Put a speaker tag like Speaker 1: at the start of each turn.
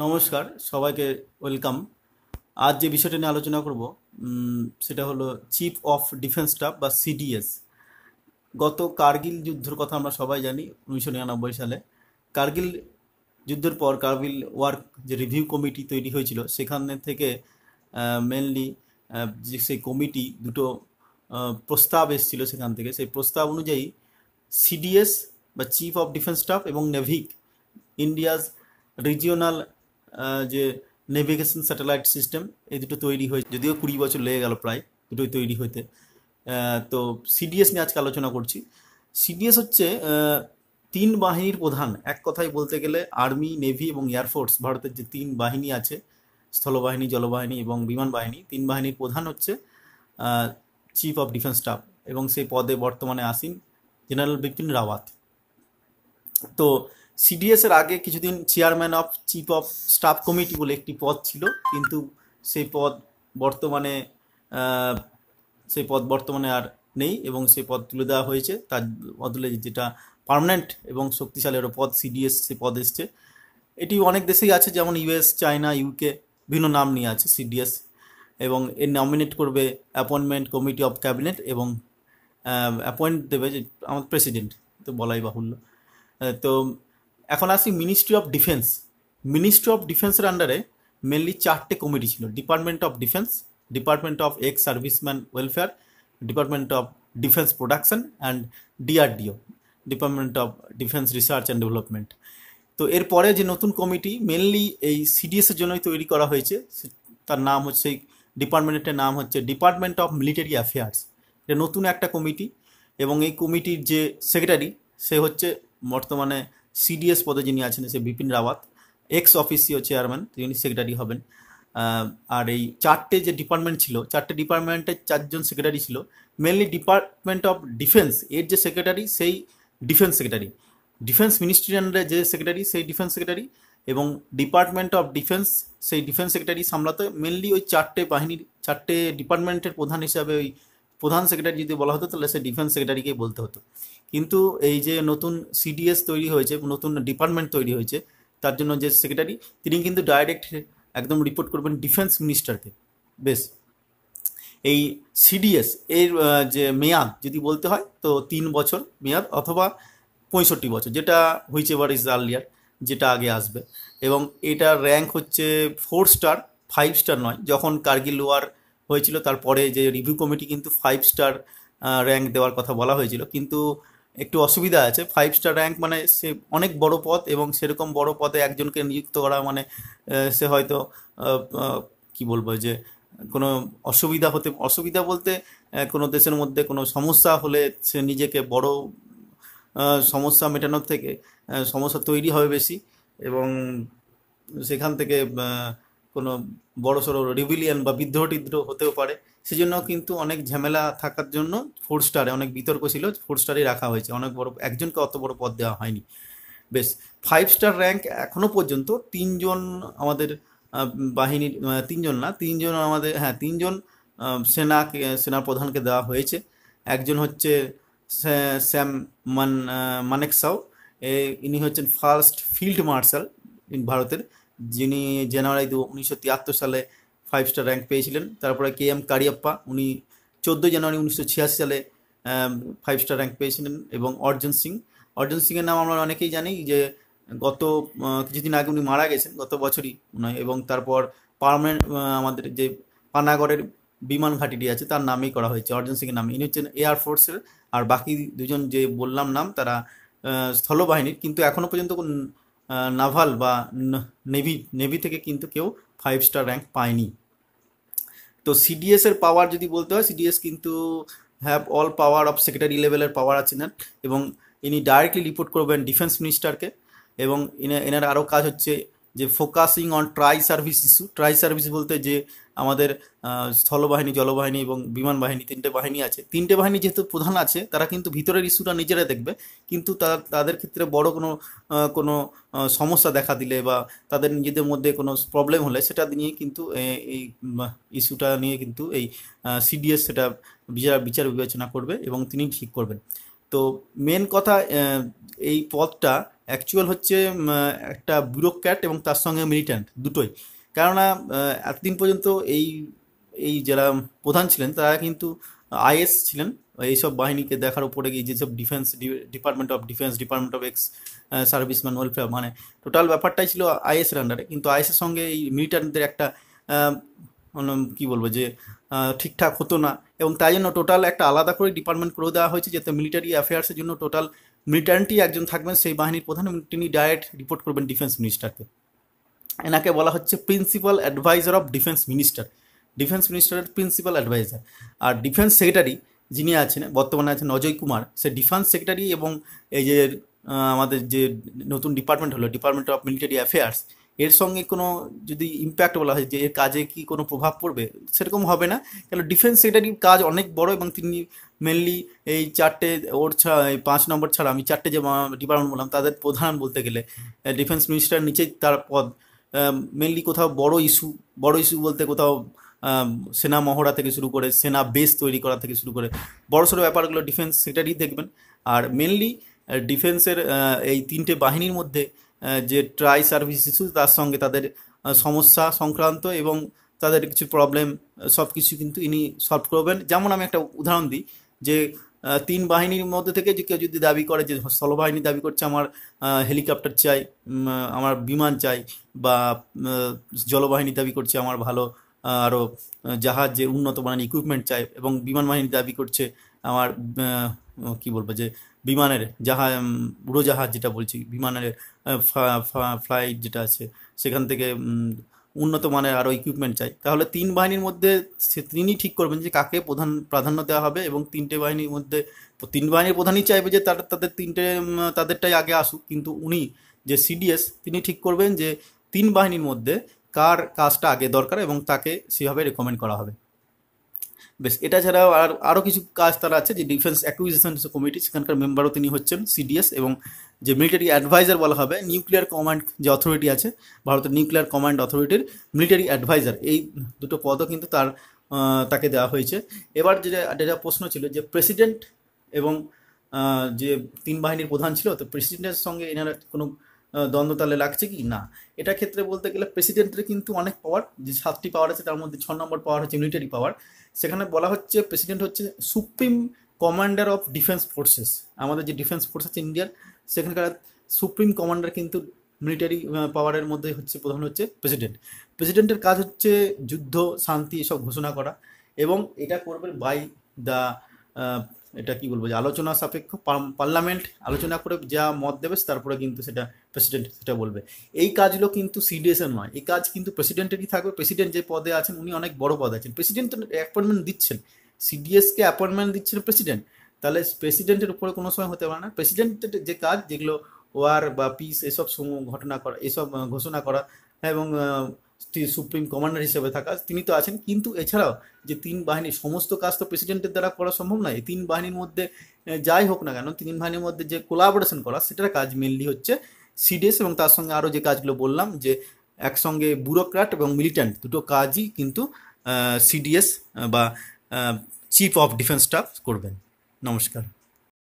Speaker 1: নমস্কার সবাইকে ওয়েলকাম আজ যে বিষয়টা নিয়ে আলোচনা করব সেটা হলো চিফ অফ ডিফেন্স স্টাফ বা সিডিএস গত কার্গিল যুদ্ধের কথা আমরা সবাই জানি উনিশশো নিরানব্বই সালে কার্গিল যুদ্ধের পর কার্গিল ওয়ার্ক যে রিভিউ কমিটি তৈরি হয়েছিল সেখানে থেকে মেনলি যে সেই কমিটি দুটো প্রস্তাব এসেছিল সেখান থেকে সেই প্রস্তাব অনুযায়ী সিডিএস বা চিফ অফ ডিফেন্স স্টাফ এবং নেভিক ইন্ডিয়াস রিজিওনাল যে নেভিগেশন স্যাটেলাইট সিস্টেম এই দুটো তৈরি হয়েছে যদিও কুড়ি বছর লেগে গেল প্রায় দুটোই তৈরি হইতে তো সিডিএস নিয়ে আজকে আলোচনা করছি সিডিএস হচ্ছে তিন বাহিনীর প্রধান এক কথায় বলতে গেলে আর্মি নেভি এবং এয়ারফোর্স ভারতের যে তিন বাহিনী আছে স্থলবাহিনী জলবাহিনী এবং বিমান বাহিনী তিন বাহিনীর প্রধান হচ্ছে চিফ অফ ডিফেন্স স্টাফ এবং সেই পদে বর্তমানে আসীন জেনারেল বিপিন রাওয়াত তো সিডিএস এর আগে কিছুদিন chairman of chief of staff committee বলে একটি পদ ছিল কিন্তু সেই পদ বর্তমানে সেই পদ বর্তমানে আর নেই এবং সেই পদ তুলে দেওয়া হয়েছে তার বদলে যেটা পারমানেন্ট এবং শক্তিশালী একটা পদ সিডিএস সে পদ এসছে এটি অনেক দেশেই আছে যেমন ইউএস চায়না ইউকে ভিন্ন নাম নিয়ে আছে সিডিএস এবং এর নমিনেট করবে অ্যাপয়েন্টমেন্ট কমিটি অফ ক্যাবিনেট এবং অ্যাপয়েন্ট দেবে যে আমার প্রেসিডেন্ট তো বলাই বাহুল্য তো এখন আসি ministry of defence ministry of ডিফেন্সের আন্ডারে মেনলি চারটে কমিটি ছিল department of defence department of ex serviceman welfare department of defence production and DRDO department of defence research and development তো এরপরে যে নতুন কমিটি মেনলি এই সিডিএসের জন্যই তৈরি করা হয়েছে তার নাম হচ্ছে ডিপার্টমেন্টের নাম হচ্ছে ডিপার্টমেন্ট অফ মিলিটারি অ্যাফেয়ার্স এটা নতুন একটা কমিটি এবং এই কমিটির যে সেক্রেটারি সে হচ্ছে বর্তমানে সিডিএস পদে যিনি আছেন সে Bipin Rawat ex officio chairman তিনি সেক্রেটারি হবেন আর এই চারটে যে ডিপার্টমেন্ট ছিল চারটে ডিপার্টমেন্টের চারজন সেক্রেটারি ছিল মেনলি ডিপার্টমেন্ট অফ ডিফেন্স এর যে সেক্রেটারি সেই ডিফেন্স সেক্রেটারি ডিফেন্স মিনিস্ট্রি আন্ডারে যে সেক্রেটারি সেই ডিফেন্স সেক্রেটারি এবং ডিপার্টমেন্ট অফ ডিফেন্স সেই ডিফেন্স সেক্রেটারি সামলাতে মেনলি ওই চারটে বাহিনীর চারটে ডিপার্টমেন্টের প্রধান হিসাবে ওই প্রধান সেক্রেটারি যদি বলা হতো তাহলে সেই ডিফেন্স সেক্রেটারিকেই বলতে হতো কিন্তু এই যে নতুন সিডিএস তৈরি হয়েছে নতুন ডিপার্টমেন্ট তৈরি হয়েছে তার জন্য যে সেক্রেটারি তিনি কিন্তু ডাইরেক্ট একদম রিপোর্ট করবেন ডিফেন্স মিনিস্টারকে বেশ এই সিডিএস এর যে মেয়াদ যদি বলতে হয় তো তিন বছর মেয়াদ অথবা পঁয়ষট্টি বছর যেটা হুইচ এভার ইজ আর্লিয়ার যেটা আগে আসবে এবং এটার র্যাঙ্ক হচ্ছে ফোর স্টার ফাইভ স্টার নয় যখন কার্গিল ওয়ার হয়েছিল তারপরে যে রিভিউ কমিটি কিন্তু ফাইভ স্টার র্যাঙ্ক দেওয়ার কথা বলা হয়েছিল কিন্তু একটু অসুবিধা আছে ফাইভ স্টার র্যাঙ্ক মানে সে অনেক বড় পদ এবং সেরকম বড় পদে একজনকে নিযুক্ত করা মানে সে হয়তো কি বলবো যে কোনো অসুবিধা হতে অসুবিধা বলতে কোনো দেশের মধ্যে কোনো সমস্যা হলে সে নিজেকে বড় সমস্যা মেটানোর থেকে সমস্যা তৈরি হবে বেশি এবং সেখান থেকে কোনো সড়ো রিভিলিয়ান বা বিদ্রোহ টিদ্রোহ হতেও পারে সেজন্য কিন্তু অনেক ঝামেলা থাকার জন্য ফোর স্টারে অনেক বিতর্ক ছিল ফোর স্টারেই রাখা হয়েছে অনেক বড় একজনকে অত বড় পদ দেওয়া হয়নি বেশ ফাইভ স্টার র্যাঙ্ক এখনও পর্যন্ত তিনজন আমাদের বাহিনীর তিনজন না তিনজন আমাদের হ্যাঁ তিনজন সেনা সেনা প্রধানকে দেওয়া হয়েছে একজন হচ্ছে স্যাম মান মানেকসাও ইনি হচ্ছেন ফার্স্ট ফিল্ড মার্শাল ভারতের যিনি জানুয়ারি দু উনিশশো তিয়াত্তর সালে ফাইভ স্টার র্যাঙ্ক পেয়েছিলেন তারপরে কে এম কারিয়াপ্পা উনি চোদ্দোই জানুয়ারি উনিশশো ছিয়াশি সালে ফাইভ স্টার র্যাঙ্ক পেয়েছিলেন এবং অর্জুন সিং অর্জুন সিংয়ের নাম আমরা অনেকেই জানি যে গত কিছুদিন আগে উনি মারা গেছেন গত বছরই নয় এবং তারপর পারমানেন্ট আমাদের যে পানাগড়ের বিমান ঘাটিটি আছে তার নামেই করা হয়েছে অর্জুন সিংয়ের নামে ইনি হচ্ছেন এয়ারফোর্সের আর বাকি দুজন যে বললাম নাম তারা স্থলবাহিনীর কিন্তু এখনও পর্যন্ত নাভাল বা নেভি নেভি থেকে কিন্তু কেউ ফাইভ স্টার র্যাঙ্ক পায়নি তো সিডিএস এর পাওয়ার যদি বলতে হয় সিডিএস কিন্তু have all power of secretary লেভেলের পাওয়ার আছে না এবং ইনি ডাইরেক্টলি রিপোর্ট করবেন ডিফেন্স মিনিস্টারকে এবং এনার আরও কাজ হচ্ছে যে focusing on tri service issue tri service বলতে যে আমাদের স্থলবাহিনী জলবাহিনী এবং বিমান বাহিনী তিনটে বাহিনী আছে তিনটে বাহিনী যেহেতু প্রধান আছে তারা কিন্তু ভিতরের ইস্যুটা নিজেরা দেখবে কিন্তু তাদের ক্ষেত্রে বড় কোনো কোনো সমস্যা দেখা দিলে বা তাদের নিজেদের মধ্যে কোনো প্রবলেম হলে সেটা নিয়ে কিন্তু এই ইস্যুটা নিয়ে কিন্তু এই সিডিএস সেটা বিচার বিচার বিবেচনা করবে এবং তিনি ঠিক করবেন তো মেন কথা এই পদটা অ্যাকচুয়াল হচ্ছে একটা ব্যুরোক্র্যাট এবং তার সঙ্গে মিলিট্যান্ট দুটোই কেননা এতদিন পর্যন্ত এই এই যারা প্রধান ছিলেন তারা কিন্তু আইএস ছিলেন এইসব বাহিনীকে দেখার উপরে গিয়ে যেসব defence department of defence department of ex service man welfare মানে টোটাল ব্যাপারটাই ছিল আইএসের আন্ডারে কিন্তু আইএসের সঙ্গে এই মিলিটারিদের একটা মানে কি বলবো যে ঠিকঠাক হতো না এবং তাই জন্য টোটাল একটা আলাদা করে ডিপার্টমেন্ট করে দেওয়া হয়েছে যাতে মিলিটারি অ্যাফেয়ার্সের জন্য টোটাল মিলিটারিটি একজন থাকবেন সেই বাহিনীর প্রধান এবং তিনি ডাইরেক্ট রিপোর্ট করবেন ডিফেন্স মিনিস্টারকে এনাকে বলা হচ্ছে principal adviser of defence minister defence মিনিস্টারের প্রিন্সিপাল অ্যাডভাইজার আর ডিফেন্স সেক্রেটারি যিনি আছেন বর্তমানে আছেন অজয় কুমার সে ডিফেন্স সেক্রেটারি এবং এই যে আমাদের যে নতুন ডিপার্টমেন্ট হলো ডিপার্টমেন্ট অফ মিলিটারি অ্যাফেয়ার্স এর সঙ্গে কোনো যদি ইম্প্যাক্ট বলা হয় যে এর কাজে কি কোনো প্রভাব পড়বে সেরকম হবে না কেন ডিফেন্স সেক্রেটারির কাজ অনেক বড় এবং তিনি মেনলি এই চারটে ওর এই পাঁচ নম্বর ছাড়া আমি চারটে যে ডিপার্টমেন্ট বললাম তাদের প্রধান বলতে গেলে ডিফেন্স মিনিস্টার নিচেই তার পদ মেনলি কোথাও বড় ইস্যু বড় ইস্যু বলতে কোথাও সেনা মহড়া থেকে শুরু করে সেনা বেস তৈরি করা থেকে শুরু করে বড় সড়ো ব্যাপারগুলো ডিফেন্স সেক্রেটারি দেখবেন আর মেনলি ডিফেন্সের এই তিনটে বাহিনীর মধ্যে যে ট্রাই সার্ভিস ইস্যু তার সঙ্গে তাদের সমস্যা সংক্রান্ত এবং তাদের কিছু প্রবলেম সব কিছু কিন্তু ইনি সলভ করবেন যেমন আমি একটা উদাহরণ দিই যে তিন বাহিনীর মধ্যে থেকে যে কেউ যদি দাবি করে যে স্থলবাহিনী দাবি করছে আমার হেলিকপ্টার চাই আমার বিমান চাই বা জলবাহিনী দাবি করছে আমার ভালো আরও জাহাজের উন্নত মানের ইকুইপমেন্ট চাই এবং বিমান বাহিনী দাবি করছে আমার কি বলবো যে বিমানের জাহাজ উড়োজাহাজ যেটা বলছি বিমানের ফ্লাইট যেটা আছে সেখান থেকে উন্নত মানের আরও ইকুইপমেন্ট চাই তাহলে তিন বাহিনীর মধ্যে সে তিনি ঠিক করবেন যে কাকে প্রধান প্রাধান্য দেওয়া হবে এবং তিনটে বাহিনীর মধ্যে তিন বাহিনীর প্রধানই চাইবে যে তারা তাদের তিনটে তাদেরটাই আগে আসুক কিন্তু উনি যে সিডিএস তিনি ঠিক করবেন যে তিন বাহিনীর মধ্যে কার কাজটা আগে দরকার এবং তাকে সেভাবে রেকমেন্ড করা হবে বেশ এটা ছাড়াও আর আরও কিছু কাজ তারা আছে যে ডিফেন্স অ্যাকুইজিশন কমিটি সেখানকার মেম্বারও তিনি হচ্ছেন সিডিএস এবং যে মিলিটারি অ্যাডভাইজার বলা হবে নিউক্লিয়ার কমান্ড যে অথরিটি আছে ভারতের নিউক্লিয়ার কমান্ড অথরিটির মিলিটারি অ্যাডভাইজার এই দুটো পদও কিন্তু তার তাকে দেওয়া হয়েছে এবার যেটা যেটা প্রশ্ন ছিল যে প্রেসিডেন্ট এবং যে তিন বাহিনীর প্রধান ছিল তো প্রেসিডেন্টের সঙ্গে এনারা কোনো দ্বন্দ্বতালে লাগছে কি না এটা ক্ষেত্রে বলতে গেলে প্রেসিডেন্টের কিন্তু অনেক পাওয়ার যে সাতটি পাওয়ার আছে তার মধ্যে ছ নম্বর পাওয়ার হচ্ছে মিলিটারি পাওয়ার সেখানে বলা হচ্ছে প্রেসিডেন্ট হচ্ছে supreme commander of defence forces আমাদের যে ডিফেন্স ফোর্স আছে ইন্ডিয়ার সেখানকার সুপ্রিম কমান্ডার কিন্তু মিলিটারি পাওয়ারের মধ্যে হচ্ছে প্রধান হচ্ছে প্রেসিডেন্ট প্রেসিডেন্টের কাজ হচ্ছে যুদ্ধ শান্তি এসব ঘোষণা করা এবং এটা করবে বাই দ্য এটা কি বলবো যে আলোচনা সাপেক্ষ পার্লামেন্ট আলোচনা করে যা মত দেবে তারপরে কিন্তু সেটা প্রেসিডেন্ট সেটা বলবে এই কাজগুলো কিন্তু সিডিএসের নয় এই কাজ কিন্তু প্রেসিডেন্টেরই থাকবে প্রেসিডেন্ট যে পদে আছেন উনি অনেক বড় পদে আছেন প্রেসিডেন্ট অ্যাপয়েন্টমেন্ট দিচ্ছেন সিডিএসকে অ্যাপয়েন্টমেন্ট দিচ্ছেন প্রেসিডেন্ট তাহলে প্রেসিডেন্টের উপরে কোনো সময় হতে পারে না প্রেসিডেন্টের যে কাজ যেগুলো ওয়ার বা পিস এসব ঘটনা করা এসব ঘোষণা করা এবং সুপ্রিম কমান্ডার হিসেবে থাকা তিনি তো আছেন কিন্তু এছাড়াও যে তিন বাহিনীর সমস্ত কাজ তো প্রেসিডেন্টের দ্বারা করা সম্ভব নয় তিন বাহিনীর মধ্যে যাই হোক না কেন তিন বাহিনীর মধ্যে যে কোলাবোরেশন করা সেটার কাজ মেনলি হচ্ছে সিডিএস এবং তার সঙ্গে আরও যে কাজগুলো বললাম যে একসঙ্গে ব্যুরোক্রাট এবং মিলিট্যান্ট দুটো কাজই কিন্তু সিডিএস বা চিফ অফ ডিফেন্স স্টাফ করবেন নমস্কার